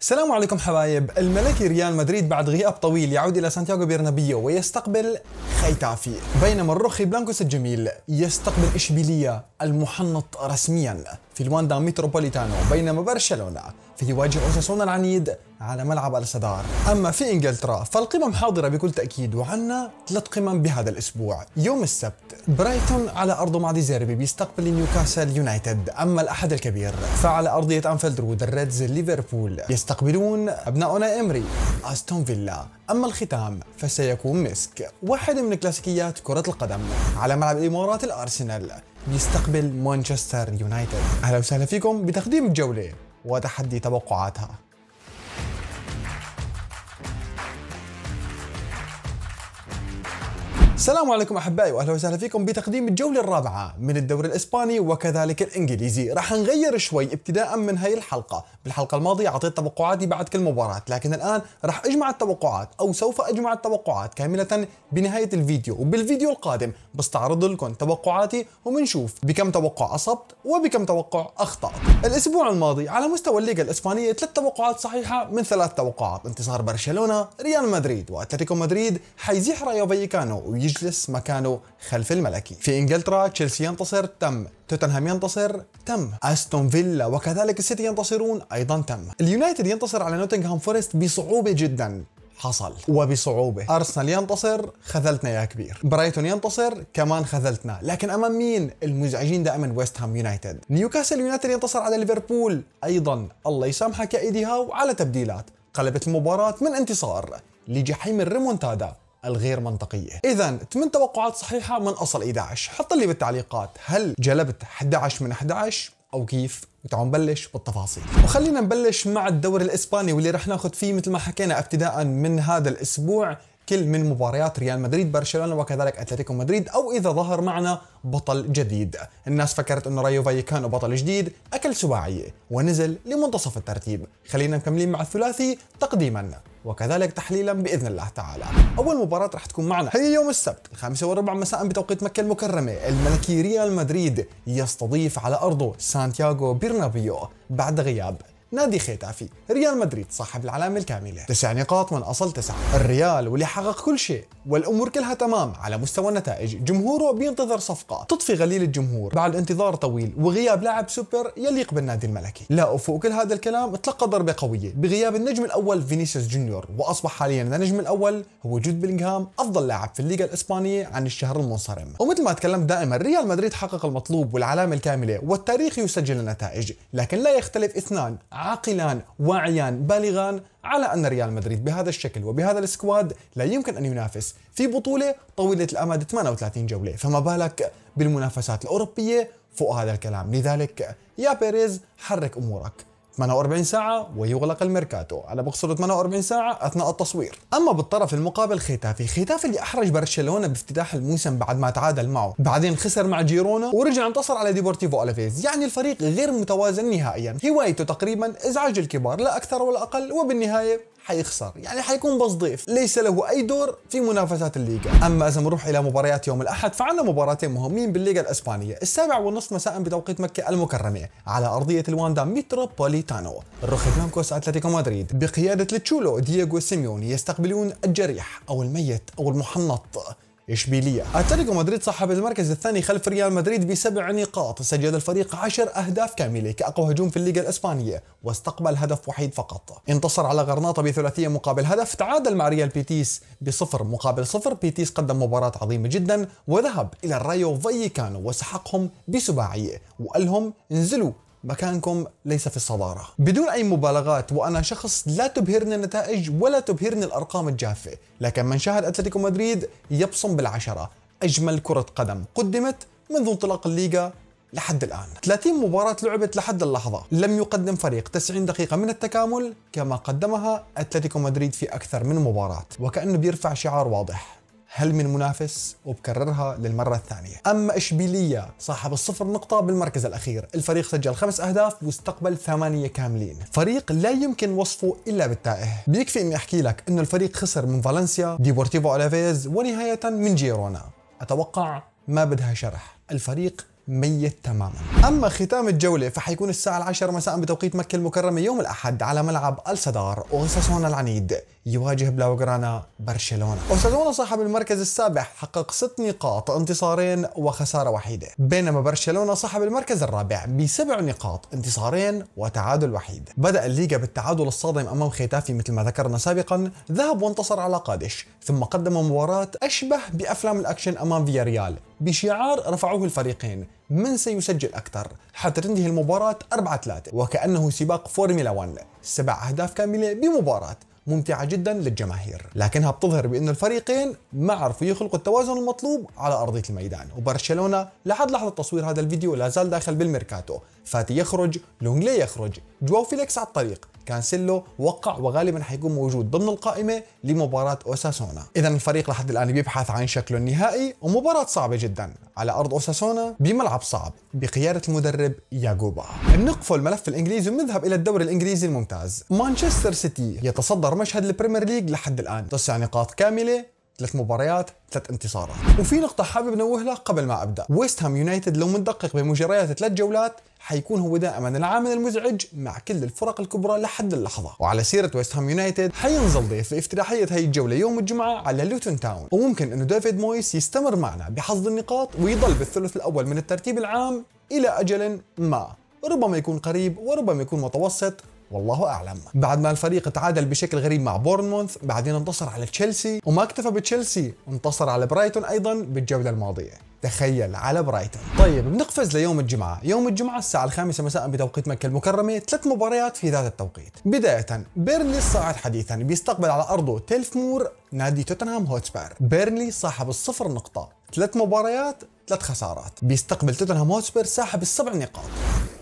السلام عليكم حبايب الملكي ريال مدريد بعد غياب طويل يعود إلى سانتياغو بيرنابيو ويستقبل خيتافي بينما الرخي بلانكوس الجميل يستقبل إشبيلية المحنط رسميا في الواندا ميتروبوليتانو بينما برشلونة فيواجه أوساسونا العنيد على ملعب الصدار أما في إنجلترا فالقمم حاضرة بكل تأكيد وعنا ثلاث قمم بهذا الأسبوع يوم السبت برايتون على أرضه مع ديزيربي بيستقبل نيوكاسل يونايتد أما الأحد الكبير فعلى أرضية أنفيلد رود الريدز ليفربول يستقبلون أبناؤنا إمري أستون فيلا أما الختام فسيكون مسك واحد من كلاسيكيات كرة القدم على ملعب الإمارات الأرسنال يستقبل مانشستر يونايتد أهلا وسهلا فيكم بتقديم الجولة وتحدي توقعاتها السلام عليكم احبائي واهلا وسهلا فيكم بتقديم الجوله الرابعه من الدوري الاسباني وكذلك الانجليزي راح نغير شوي ابتداء من هاي الحلقه بالحلقه الماضيه اعطيت توقعاتي بعد كل مباراه لكن الان راح اجمع التوقعات او سوف اجمع التوقعات كامله بنهايه الفيديو وبالفيديو القادم بستعرض لكم توقعاتي وبنشوف بكم توقع اصبت وبكم توقع اخطات الاسبوع الماضي على مستوى الليغا الاسبانيه ثلاث توقعات صحيحه من ثلاث توقعات انتصار برشلونه ريال مدريد واتلتيكو مدريد حيزيح رايو فايكانو يجلس مكانه خلف الملكي في انجلترا تشيلسي ينتصر تم توتنهام ينتصر تم استون فيلا وكذلك السيتي ينتصرون ايضا تم اليونايتد ينتصر على نوتنغهام فورست بصعوبه جدا حصل وبصعوبة أرسنال ينتصر خذلتنا يا كبير برايتون ينتصر كمان خذلتنا لكن أمام مين المزعجين دائما ويست هام يونايتد نيوكاسل يونايتد ينتصر على ليفربول أيضا الله يسامحك يا إيدي هاو على تبديلات قلبت المباراة من انتصار لجحيم الريمونتادا الغير منطقية إذا 8 توقعات صحيحة من أصل 11 حط لي بالتعليقات هل جلبت 11 من 11 أو كيف وتعالوا نبلش بالتفاصيل وخلينا نبلش مع الدوري الإسباني واللي رح ناخذ فيه مثل ما حكينا ابتداء من هذا الأسبوع كل من مباريات ريال مدريد برشلونه وكذلك اتلتيكو مدريد او اذا ظهر معنا بطل جديد الناس فكرت انه رايو فايكانو بطل جديد اكل سباعيه ونزل لمنتصف الترتيب خلينا مكملين مع الثلاثي تقديما وكذلك تحليلا باذن الله تعالى. اول مباراه راح تكون معنا هي يوم السبت الخامسة والربع مساء بتوقيت مكه المكرمه الملكي ريال مدريد يستضيف على ارضه سانتياغو برنابيو بعد غياب نادي خيتافي ريال مدريد صاحب العلامة الكاملة تسع نقاط من أصل تسعة الريال واللي حقق كل شيء والأمور كلها تمام على مستوى النتائج جمهوره بينتظر صفقة تطفي غليل الجمهور بعد انتظار طويل وغياب لاعب سوبر يليق بالنادي الملكي لا وفوق كل هذا الكلام تلقى ضربة قوية بغياب النجم الأول فينيسيوس جونيور وأصبح حاليا النجم الأول هو جود بلينغهام أفضل لاعب في الليغا الإسبانية عن الشهر المنصرم ومثل ما تكلمت دائما ريال مدريد حقق المطلوب والعلامة الكاملة والتاريخ يسجل النتائج لكن لا يختلف اثنان عاقلا واعيا بالغا على ان ريال مدريد بهذا الشكل وبهذا السكواد لا يمكن ان ينافس في بطوله طويله الامد 38 جوله فما بالك بالمنافسات الاوروبيه فوق هذا الكلام لذلك يا بيريز حرك امورك 48 ساعة ويغلق الميركاتو أنا بقصد 48 ساعة أثناء التصوير أما بالطرف المقابل ختافي ختافي اللي أحرج برشلونة بافتتاح الموسم بعد ما تعادل معه بعدين خسر مع جيرونا ورجع انتصر على ديبورتيفو ألافيز يعني الفريق غير متوازن نهائيا هوايته تقريبا إزعاج الكبار لا أكثر ولا أقل وبالنهاية حيخسر يعني حيكون بس ضيف ليس له اي دور في منافسات الليغا اما اذا بنروح الى مباريات يوم الاحد فعندنا مباراتين مهمين بالليغا الاسبانيه السابع والنصف مساء بتوقيت مكه المكرمه على ارضيه الواندا ميتروبوليت كابيتانو الرخي بلانكوس أتلتيكو مدريد بقيادة لتشولو دييغو سيميوني يستقبلون الجريح أو الميت أو المحنط إشبيلية أتلتيكو مدريد صاحب المركز الثاني خلف ريال مدريد بسبع نقاط سجل الفريق عشر أهداف كاملة كأقوى هجوم في الليغا الإسبانية واستقبل هدف وحيد فقط انتصر على غرناطة بثلاثية مقابل هدف تعادل مع ريال بيتيس بصفر مقابل صفر بيتيس قدم مباراة عظيمة جدا وذهب إلى الرايو فايكانو وسحقهم بسباعية وقال لهم انزلوا مكانكم ليس في الصدارة بدون أي مبالغات وأنا شخص لا تبهرني النتائج ولا تبهرني الأرقام الجافة لكن من شاهد أتلتيكو مدريد يبصم بالعشرة أجمل كرة قدم قدمت منذ انطلاق الليغا لحد الآن 30 مباراة لعبت لحد اللحظة لم يقدم فريق 90 دقيقة من التكامل كما قدمها أتلتيكو مدريد في أكثر من مباراة وكأنه بيرفع شعار واضح هل من منافس وبكررها للمرة الثانية أما إشبيلية صاحب الصفر نقطة بالمركز الأخير الفريق سجل خمس أهداف واستقبل ثمانية كاملين فريق لا يمكن وصفه إلا بالتائه بيكفي أني أحكي لك أنه الفريق خسر من فالنسيا ديبورتيفو أولافيز ونهاية من جيرونا أتوقع ما بدها شرح الفريق ميت تماما اما ختام الجوله فحيكون الساعه العاشرة مساء بتوقيت مكه المكرمه يوم الاحد على ملعب السدار وغصصنا العنيد يواجه بلاوغرانا برشلونة أوساسونا صاحب المركز السابع حقق ست نقاط انتصارين وخسارة وحيدة بينما برشلونة صاحب المركز الرابع بسبع نقاط انتصارين وتعادل وحيد بدأ الليغا بالتعادل الصادم أمام خيتافي مثل ما ذكرنا سابقا ذهب وانتصر على قادش ثم قدم مباراة أشبه بأفلام الأكشن أمام فياريال بشعار رفعوه الفريقين من سيسجل أكثر حتى تنتهي المباراة 4-3 وكأنه سباق فورميلا 1 سبع أهداف كاملة بمباراة ممتعة جدا للجماهير لكنها بتظهر بأن الفريقين ما عرفوا يخلقوا التوازن المطلوب على أرضية الميدان وبرشلونة لحد لحظة تصوير هذا الفيديو لا زال داخل بالميركاتو فاتي يخرج لونجلي يخرج جواو فيليكس على الطريق كانسيلو وقع وغالبا حيكون موجود ضمن القائمه لمباراه اوساسونا اذا الفريق لحد الان بيبحث عن شكله النهائي ومباراه صعبه جدا على ارض اوساسونا بملعب صعب بقياده المدرب ياجوبا بنقفل الملف الانجليزي ونذهب الى الدوري الانجليزي الممتاز مانشستر سيتي يتصدر مشهد البريمير ليج لحد الان تسع نقاط كامله ثلاث مباريات ثلاث انتصارات وفي نقطة حابب نوهلها قبل ما أبدأ ويست هام يونايتد لو مندقق بمجريات ثلاث جولات حيكون هو دائما العامل المزعج مع كل الفرق الكبرى لحد اللحظة وعلى سيرة ويست هام يونايتد حينظل ضيف في افتتاحية هاي الجولة يوم الجمعة على لوتون تاون وممكن انه ديفيد مويس يستمر معنا بحصد النقاط ويضل بالثلث الاول من الترتيب العام الى اجل ما ربما يكون قريب وربما يكون متوسط والله اعلم بعد ما الفريق تعادل بشكل غريب مع بورنموث بعدين انتصر على تشيلسي وما اكتفى بتشيلسي انتصر على برايتون ايضا بالجوله الماضيه تخيل على برايتون طيب بنقفز ليوم الجمعة يوم الجمعة الساعة الخامسة مساء بتوقيت مكة المكرمة ثلاث مباريات في ذات التوقيت بداية بيرنلي الصاعد حديثا بيستقبل على أرضه مور نادي توتنهام هوتسبير بيرنلي صاحب الصفر نقطة ثلاث مباريات ثلاث خسارات بيستقبل توتنهام هوتسبير ساحب السبع نقاط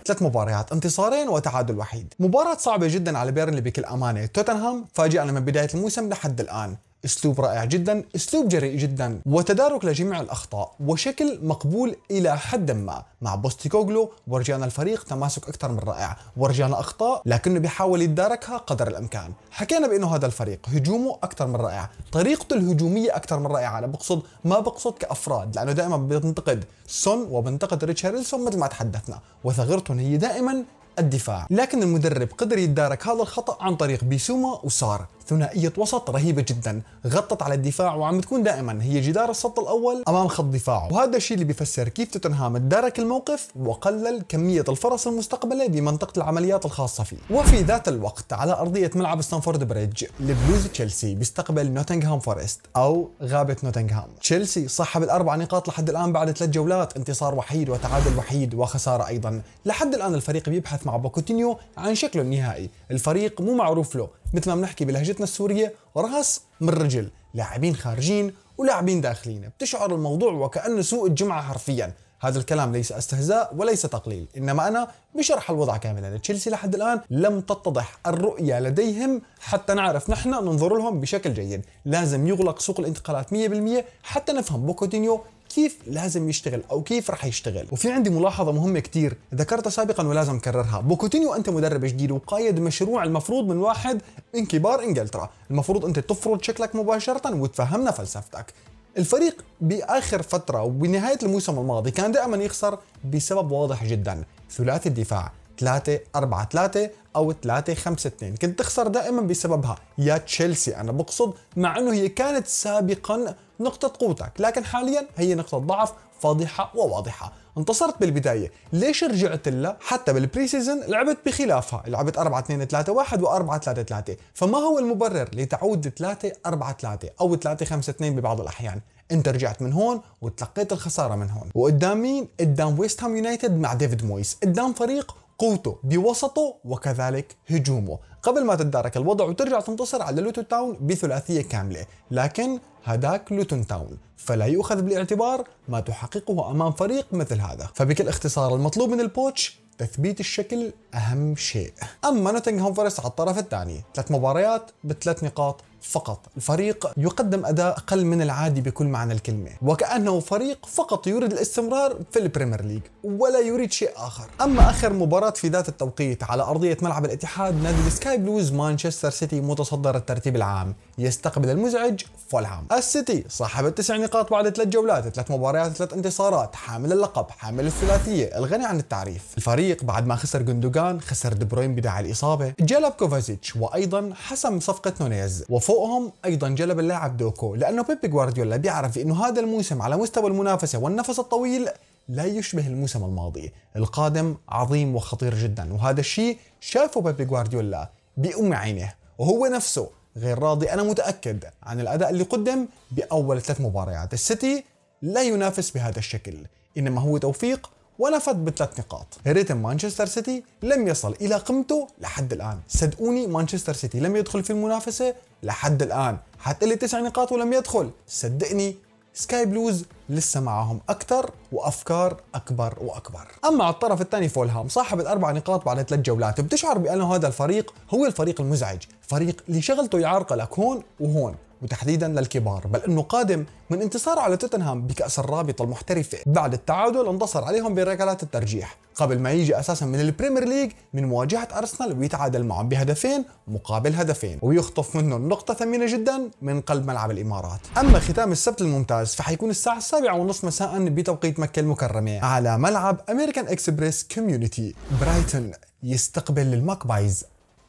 ثلاث مباريات انتصارين وتعادل وحيد مباراة صعبة جدا على بيرنلي بكل أمانة توتنهام فاجئنا من بداية الموسم لحد الآن اسلوب رائع جدا اسلوب جريء جدا وتدارك لجميع الاخطاء وشكل مقبول الى حد ما مع بوستيكوغلو ورجعنا الفريق تماسك اكثر من رائع ورجعنا اخطاء لكنه بيحاول يتداركها قدر الامكان حكينا بانه هذا الفريق هجومه اكثر من رائع طريقته الهجوميه اكثر من رائعه انا بقصد ما بقصد كافراد لانه دائما بنتقد سون وبنتقد ريتشاردسون مثل ما تحدثنا وثغرتهم هي دائما الدفاع لكن المدرب قدر يتدارك هذا الخطا عن طريق بيسوما وسار ثنائيه وسط رهيبه جدا غطت على الدفاع وعم تكون دائما هي جدار السط الاول امام خط دفاعه وهذا الشيء اللي بيفسر كيف توتنهام تدارك الموقف وقلل كميه الفرص المستقبله بمنطقه العمليات الخاصه فيه وفي ذات الوقت على ارضيه ملعب ستانفورد بريدج لبلوز تشيلسي بيستقبل نوتنغهام فورست او غابه نوتنغهام تشيلسي صاحب الاربع نقاط لحد الان بعد ثلاث جولات انتصار وحيد وتعادل وحيد وخساره ايضا لحد الان الفريق بيبحث مع بوكوتينيو عن شكله النهائي الفريق مو معروف له مثل ما بنحكي بلهجتنا السوريه راس من رجل لاعبين خارجين ولاعبين داخلين بتشعر الموضوع وكأنه سوق الجمعة حرفيا هذا الكلام ليس استهزاء وليس تقليل إنما أنا بشرح الوضع كاملا تشيلسي لحد الآن لم تتضح الرؤية لديهم حتى نعرف نحن ننظر لهم بشكل جيد لازم يغلق سوق الانتقالات 100% حتى نفهم بوكوتينيو كيف لازم يشتغل او كيف راح يشتغل وفي عندي ملاحظه مهمه كثير ذكرتها سابقا ولازم اكررها بوكوتينيو انت مدرب جديد وقايد مشروع المفروض من واحد من كبار انجلترا المفروض انت تفرض شكلك مباشره وتفهمنا فلسفتك الفريق باخر فتره وبنهايه الموسم الماضي كان دائما يخسر بسبب واضح جدا ثلاثي الدفاع 3 4 3 او 3 5 2 كنت تخسر دائما بسببها يا تشيلسي انا بقصد مع انه هي كانت سابقا نقطة قوتك لكن حاليا هي نقطة ضعف فاضحة وواضحة انتصرت بالبداية ليش رجعت لها حتى بالبري سيزن لعبت بخلافها لعبت 4 2 3 1 و 4 3 3 فما هو المبرر لتعود 3 4 3 او 3 5 2 ببعض الاحيان انت رجعت من هون وتلقيت الخساره من هون وقدام مين قدام ويست هام يونايتد مع ديفيد مويس قدام فريق قوته بوسطه وكذلك هجومه قبل ما تتدارك الوضع وترجع تنتصر على لوتون تاون بثلاثية كاملة لكن هداك لوتون تاون فلا يؤخذ بالاعتبار ما تحققه أمام فريق مثل هذا فبكل اختصار المطلوب من البوتش تثبيت الشكل أهم شيء أما نوتنغهام فورست على الطرف الثاني ثلاث مباريات بثلاث نقاط فقط الفريق يقدم أداء أقل من العادي بكل معنى الكلمة وكأنه فريق فقط يريد الاستمرار في البريمير ليج ولا يريد شيء آخر أما آخر مباراة في ذات التوقيت على أرضية ملعب الاتحاد نادي السكاي بلوز مانشستر سيتي متصدر الترتيب العام يستقبل المزعج فولهام السيتي صاحب التسع نقاط بعد ثلاث جولات ثلاث مباريات ثلاث انتصارات حامل اللقب حامل الثلاثية الغني عن التعريف الفريق بعد ما خسر جندوجان خسر دبروين بداعي الإصابة جلب كوفازيتش وأيضا حسم صفقة نونيز وف فوقهم ايضا جلب اللاعب دوكو لانه بيب جوارديولا بيعرف انه هذا الموسم على مستوى المنافسه والنفس الطويل لا يشبه الموسم الماضي القادم عظيم وخطير جدا وهذا الشيء شافه بيب جوارديولا بأم عينه وهو نفسه غير راضي أنا متأكد عن الأداء اللي قدم بأول ثلاث مباريات السيتي لا ينافس بهذا الشكل إنما هو توفيق ونفذ بثلاث نقاط ريتم مانشستر سيتي لم يصل إلى قمته لحد الآن صدقوني مانشستر سيتي لم يدخل في المنافسة لحد الآن حتى لي تسع نقاط ولم يدخل صدقني سكاي بلوز لسه معهم أكثر وأفكار أكبر وأكبر أما على الطرف الثاني فولهام صاحب الأربع نقاط بعد ثلاث جولات بتشعر بأنه هذا الفريق هو الفريق المزعج فريق اللي شغلته يعرقلك هون وهون وتحديدا للكبار بل انه قادم من انتصاره على توتنهام بكاس الرابطه المحترفه بعد التعادل انتصر عليهم بركلات الترجيح قبل ما يجي اساسا من البريمير ليج من مواجهه ارسنال ويتعادل معهم بهدفين مقابل هدفين ويخطف منهم نقطه ثمينه جدا من قلب ملعب الامارات اما ختام السبت الممتاز فحيكون الساعه السابعة ونصف مساء بتوقيت مكة المكرمة على ملعب أمريكان إكسبريس كوميونيتي برايتون يستقبل المقبايز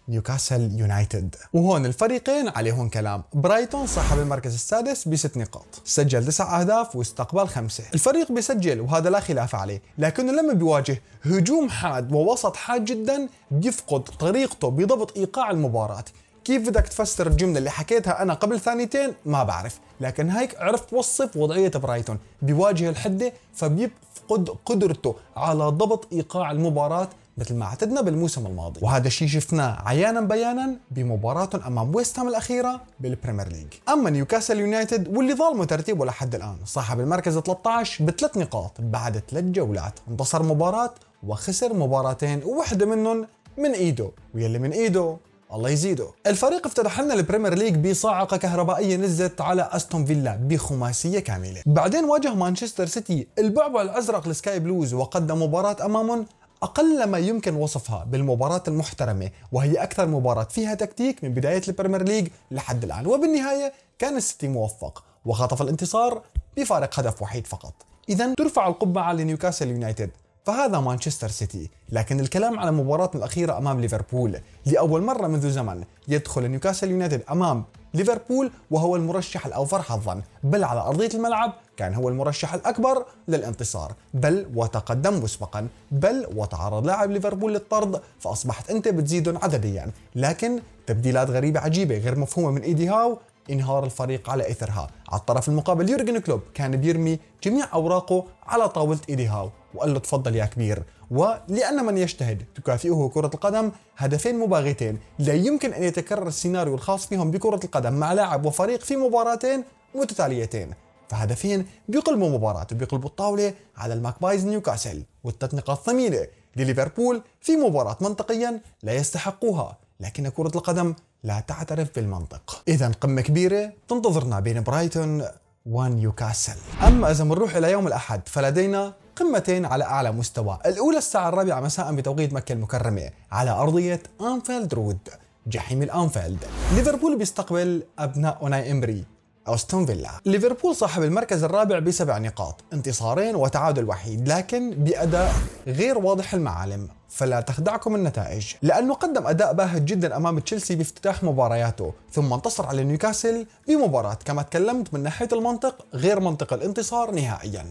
نيوكاسل يونايتد وهون الفريقين عليهم كلام برايتون صاحب المركز السادس بست نقاط سجل تسع أهداف واستقبل خمسة الفريق بيسجل وهذا لا خلاف عليه لكنه لما بيواجه هجوم حاد ووسط حاد جدا بيفقد طريقته بضبط إيقاع المباراة كيف بدك تفسر الجملة اللي حكيتها أنا قبل ثانيتين ما بعرف لكن هيك عرفت وصف وضعية برايتون بيواجه الحدة فبيفقد قدرته على ضبط إيقاع المباراة مثل ما اعتدنا بالموسم الماضي وهذا الشيء شفناه عيانا بيانا بمباراة امام ويست هام الاخيره بالبريمير ليج اما نيوكاسل يونايتد واللي ظالمه ترتيبه لحد الان صاحب المركز 13 بثلاث نقاط بعد ثلاث جولات انتصر مباراه وخسر مباراتين وواحده منهم من ايده ويلي من ايده الله يزيده الفريق افتتح لنا البريمير ليج بصاعقه كهربائيه نزلت على استون فيلا بخماسيه كامله بعدين واجه مانشستر سيتي البعبع الازرق لسكاي بلوز وقدم مباراه امامهم أقل ما يمكن وصفها بالمباراة المحترمة وهي أكثر مباراة فيها تكتيك من بداية البريمير ليج لحد الآن وبالنهاية كان السيتي موفق وخطف الانتصار بفارق هدف وحيد فقط إذا ترفع القبعة لنيوكاسل يونايتد فهذا مانشستر سيتي لكن الكلام على مباراة الأخيرة أمام ليفربول لأول مرة منذ زمن يدخل نيوكاسل يونايتد أمام ليفربول وهو المرشح الأوفر حظا بل على أرضية الملعب كان هو المرشح الأكبر للانتصار بل وتقدم مسبقا بل وتعرض لاعب ليفربول للطرد فأصبحت أنت بتزيدهم عدديا لكن تبديلات غريبة عجيبة غير مفهومة من إيدي هاو انهار الفريق على اثرها على الطرف المقابل يورجن كلوب كان بيرمي جميع اوراقه على طاوله ايدي هاو وقال له تفضل يا كبير ولان من يجتهد تكافئه كره القدم هدفين مباغتين لا يمكن ان يتكرر السيناريو الخاص فيهم بكره القدم مع لاعب وفريق في مباراتين متتاليتين فهدفين بيقلبوا مباراة وبيقلبوا الطاولة على الماكبايز نيوكاسل والثلاث نقاط ثمينة لليفربول في مباراة منطقيا لا يستحقوها لكن كرة القدم لا تعترف بالمنطق إذا قمة كبيرة تنتظرنا بين برايتون ونيوكاسل أما إذا بنروح إلى يوم الأحد فلدينا قمتين على أعلى مستوى الأولى الساعة الرابعة مساء بتوقيت مكة المكرمة على أرضية أنفيلد رود جحيم الأنفيلد ليفربول بيستقبل أبناء أوناي إمري أوستون فيلا ليفربول صاحب المركز الرابع بسبع نقاط انتصارين وتعادل وحيد لكن بأداء غير واضح المعالم فلا تخدعكم النتائج لأنه قدم أداء باهت جدا أمام تشيلسي بافتتاح مبارياته ثم انتصر على نيوكاسل بمباراة كما تكلمت من ناحية المنطق غير منطق الانتصار نهائيا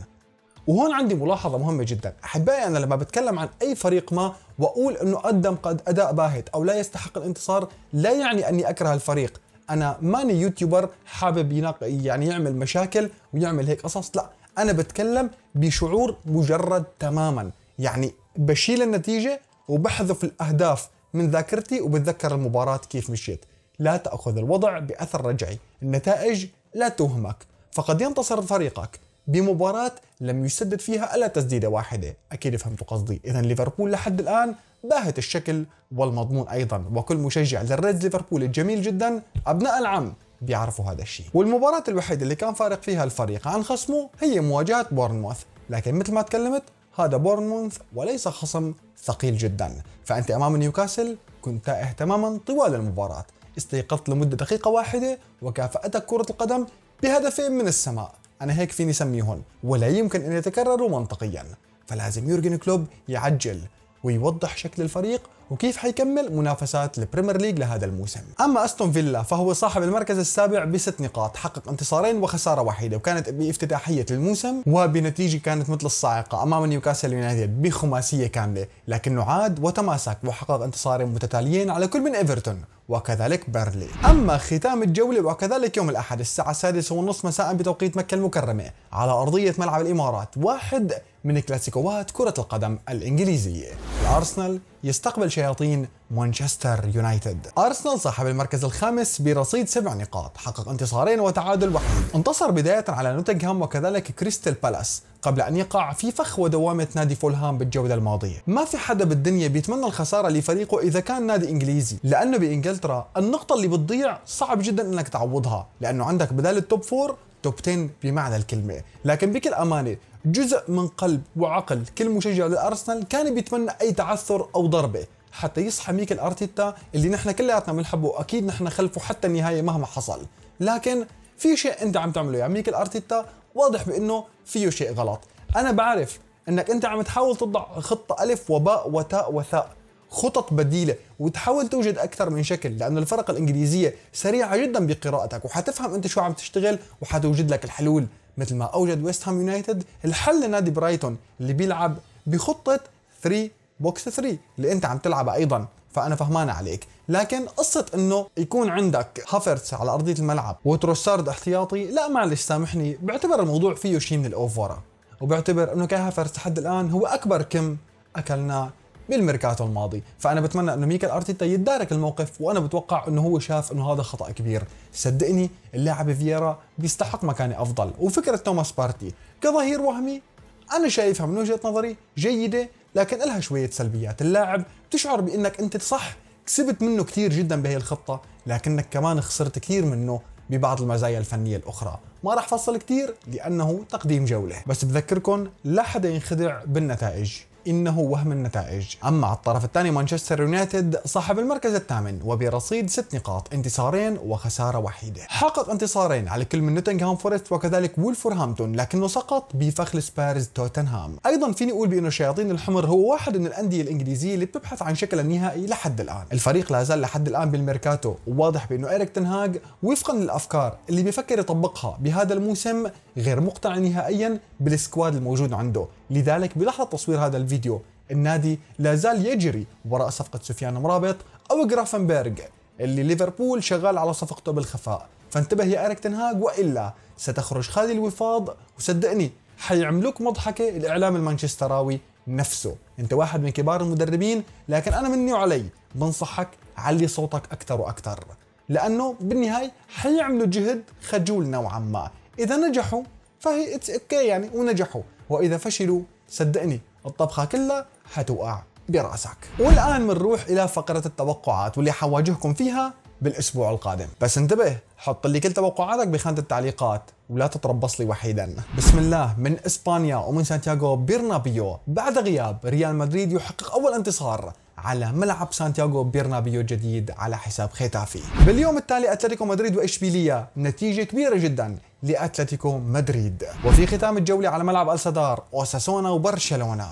وهون عندي ملاحظة مهمة جدا أحبائي أنا لما بتكلم عن أي فريق ما وأقول أنه قدم قد أداء باهت أو لا يستحق الانتصار لا يعني أني أكره الفريق انا ماني يوتيوبر حابب يعني يعمل مشاكل ويعمل هيك قصص لا انا بتكلم بشعور مجرد تماما يعني بشيل النتيجه وبحذف الاهداف من ذاكرتي وبتذكر المباراه كيف مشيت لا تاخذ الوضع باثر رجعي النتائج لا توهمك فقد ينتصر فريقك بمباراة لم يسدد فيها ألا تسديدة واحدة أكيد فهمتوا قصدي إذا ليفربول لحد الآن باهت الشكل والمضمون أيضا وكل مشجع للريدز ليفربول الجميل جدا أبناء العم بيعرفوا هذا الشيء والمباراة الوحيدة اللي كان فارق فيها الفريق عن خصمه هي مواجهة بورنموث لكن مثل ما تكلمت هذا بورنموث وليس خصم ثقيل جدا فأنت أمام نيوكاسل كنت تائه تماما طوال المباراة استيقظت لمدة دقيقة واحدة وكافأتك كرة القدم بهدفين من السماء أنا هيك فيني سميهن ولا يمكن أن يتكرروا منطقيا فلازم يورجن كلوب يعجل ويوضح شكل الفريق وكيف حيكمل منافسات البريمير ليج لهذا الموسم اما استون فيلا فهو صاحب المركز السابع بست نقاط حقق انتصارين وخساره واحده وكانت بافتتاحيه الموسم وبنتيجه كانت مثل الصاعقه امام نيوكاسل يونايتد بخماسيه كامله لكنه عاد وتماسك وحقق انتصارين متتاليين على كل من ايفرتون وكذلك بيرلي اما ختام الجوله وكذلك يوم الاحد الساعه السادسة ونصف مساء بتوقيت مكه المكرمه على ارضيه ملعب الامارات واحد من كلاسيكوات كره القدم الانجليزيه الارسنال يستقبل شياطين مانشستر يونايتد أرسنال صاحب المركز الخامس برصيد سبع نقاط حقق انتصارين وتعادل وحيد انتصر بداية على نوتنغهام وكذلك كريستال بالاس قبل أن يقع في فخ ودوامة نادي فولهام بالجولة الماضية ما في حدا بالدنيا بيتمنى الخسارة لفريقه إذا كان نادي إنجليزي لأنه بإنجلترا النقطة اللي بتضيع صعب جدا أنك تعوضها لأنه عندك بدال التوب فور توب 10 بمعنى الكلمة لكن بكل أمانة جزء من قلب وعقل كل مشجع للأرسنال كان بيتمنى أي تعثر أو ضربة حتى يصحى ميكل أرتيتا اللي نحن كلياتنا بنحبه أكيد نحن خلفه حتى النهاية مهما حصل لكن في شيء أنت عم تعمله يا ميكل أرتيتا واضح بأنه فيه شيء غلط أنا بعرف أنك أنت عم تحاول تضع خطة ألف وباء وتاء وثاء خطط بديله وتحاول توجد اكثر من شكل لأن الفرق الانجليزيه سريعه جدا بقراءتك وحتفهم انت شو عم تشتغل وحتوجد لك الحلول مثل ما اوجد ويست هام يونايتد الحل لنادي برايتون اللي بيلعب بخطه 3 بوكس 3 اللي انت عم تلعبها ايضا فانا فهمان عليك لكن قصة انه يكون عندك هافرتس على ارضية الملعب وتروسارد احتياطي لا معلش سامحني بعتبر الموضوع فيه شيء من الاوفورة وبعتبر انه كهافرتس لحد الان هو اكبر كم اكلناه بالميركاتو الماضي فانا بتمنى انه ميكل ارتيتا يتدارك الموقف وانا بتوقع انه هو شاف انه هذا خطا كبير صدقني اللاعب فييرا بيستحق مكانه افضل وفكره توماس بارتي كظهير وهمي انا شايفها من وجهه نظري جيده لكن لها شويه سلبيات اللاعب بتشعر بانك انت صح كسبت منه كثير جدا بهي الخطه لكنك كمان خسرت كثير منه ببعض المزايا الفنيه الاخرى ما راح فصل كثير لانه تقديم جوله بس بذكركم لا حدا ينخدع بالنتائج انه وهم النتائج، اما على الطرف الثاني مانشستر يونايتد صاحب المركز الثامن وبرصيد ست نقاط انتصارين وخساره وحيده. حقق انتصارين على كل من نوتنغهام فورست وكذلك وولفرهامبتون لكنه سقط بفخ سبيرز توتنهام، ايضا فيني اقول بانه الشياطين الحمر هو واحد من الانديه الانجليزيه اللي بتبحث عن شكلها النهائي لحد الان، الفريق لا زال لحد الان بالميركاتو، وواضح بانه ايريك تنهاج وفقا للافكار اللي بيفكر يطبقها بهذا الموسم غير مقتنع نهائيا بالسكواد الموجود عنده، لذلك بلحظه تصوير هذا الفيديو النادي لا زال يجري وراء صفقة سفيان مرابط أو جرافنبرغ اللي ليفربول شغال على صفقته بالخفاء فانتبه يا إيريك تنهاج وإلا ستخرج خالي الوفاض وصدقني حيعملوك مضحكة الإعلام المانشستراوي نفسه انت واحد من كبار المدربين لكن انا مني وعلي بنصحك علي صوتك اكثر واكثر لانه بالنهايه حيعملوا جهد خجول نوعا ما اذا نجحوا فهي اتس اوكي يعني ونجحوا واذا فشلوا صدقني الطبخة كلها حتوقع براسك والآن بنروح إلى فقرة التوقعات واللي حواجهكم فيها بالأسبوع القادم بس انتبه حط لي كل توقعاتك بخانة التعليقات ولا تتربص لي وحيدا بسم الله من إسبانيا ومن سانتياغو بيرنابيو بعد غياب ريال مدريد يحقق أول انتصار على ملعب سانتياغو بيرنابيو الجديد على حساب ختافي باليوم التالي اتلتيكو مدريد واشبيليه نتيجه كبيره جدا لأتلتيكو مدريد وفي ختام الجولة على ملعب الصدار أوساسونا وبرشلونة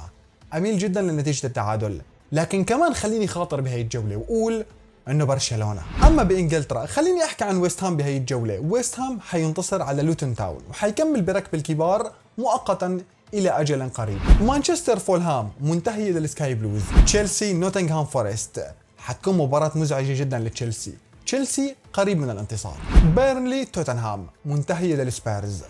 أميل جدا لنتيجة التعادل لكن كمان خليني خاطر بهي الجولة وأقول انه برشلونه اما بانجلترا خليني احكي عن ويست هام بهي الجوله ويست هام حينتصر على لوتن تاون وحيكمل بركب الكبار مؤقتا الى اجل قريب مانشستر فولهام منتهيه للسكاي بلوز تشيلسي نوتنغهام فورست حتكون مباراه مزعجه جدا لتشيلسي تشيلسي قريب من الانتصار بيرنلي توتنهام منتهية للسبيرز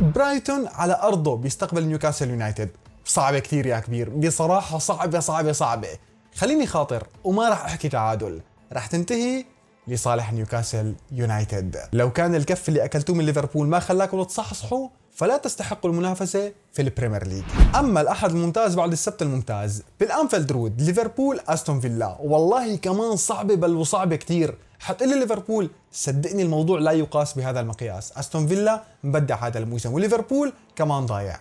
برايتون على أرضه بيستقبل نيوكاسل يونايتد صعبة كثير يا كبير بصراحة صعبة صعبة صعبة خليني خاطر وما راح أحكي تعادل راح تنتهي لصالح نيوكاسل يونايتد لو كان الكف اللي أكلتوه من ليفربول ما خلاكم تصحصحوا فلا تستحقوا المنافسة في البريمير ليج أما الأحد الممتاز بعد السبت الممتاز بالأنفيلد رود ليفربول أستون فيلا والله كمان صعبة بل وصعبة كتير حتقول لي ليفربول صدقني الموضوع لا يقاس بهذا المقياس استون فيلا مبدع هذا الموسم وليفربول كمان ضايع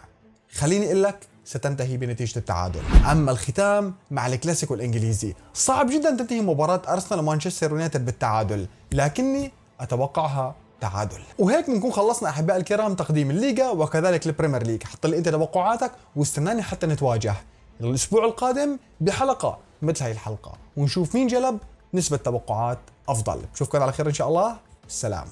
خليني اقول لك ستنتهي بنتيجة التعادل أما الختام مع الكلاسيكو الإنجليزي صعب جدا تنتهي مباراة أرسنال ومانشستر يونايتد بالتعادل لكني أتوقعها تعادل وهيك بنكون خلصنا أحباء الكرام تقديم الليغا وكذلك البريمير ليج حط لي أنت توقعاتك واستناني حتى نتواجه الأسبوع القادم بحلقة مثل هاي الحلقة ونشوف مين جلب نسبة توقعات أفضل بشوفكم على خير إن شاء الله سلام